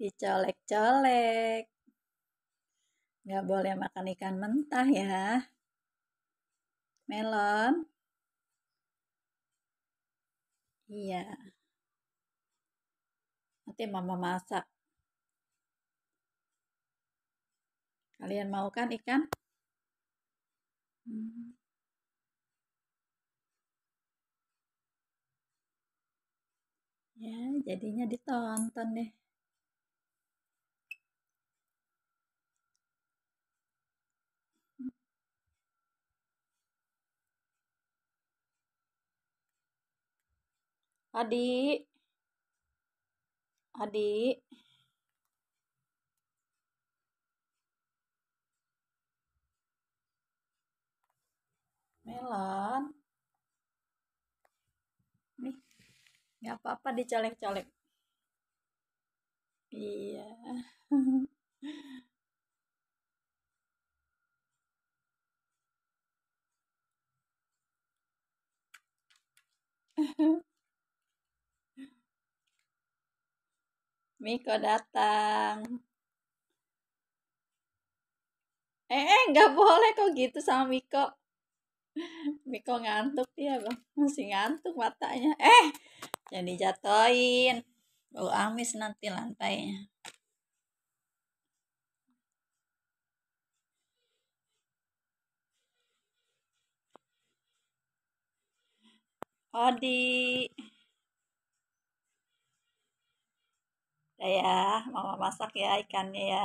dicolek-colek. Nggak boleh makan ikan mentah ya. Melon. Iya. Nanti mama masak. Kalian mau kan ikan? Hmm. Ya, jadinya ditonton deh. Adi, Adi, Melan. Nih. nggak apa-apa dicolek-colek. Iya. Miko datang. Eh, eh, nggak boleh kok gitu sama Miko. Miko ngantuk dia, Bang. Masih ngantuk matanya. Eh, jadi dijatoin. Bau amis nanti lantainya. Odi. ya, mama masak ya ikannya ya.